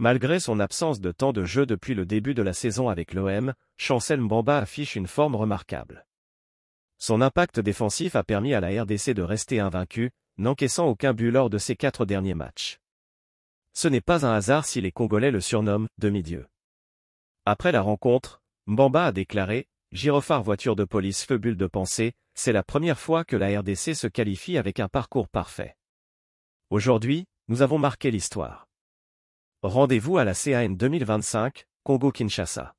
Malgré son absence de temps de jeu depuis le début de la saison avec l'OM, Chancel Mbamba affiche une forme remarquable. Son impact défensif a permis à la RDC de rester invaincue, n'encaissant aucun but lors de ses quatre derniers matchs. Ce n'est pas un hasard si les Congolais le surnomment « demi-dieu ». Après la rencontre, Mbamba a déclaré « Girophare voiture de police feu bulle de pensée, c'est la première fois que la RDC se qualifie avec un parcours parfait. Aujourd'hui, nous avons marqué l'histoire. Rendez-vous à la CAN 2025, Congo-Kinshasa.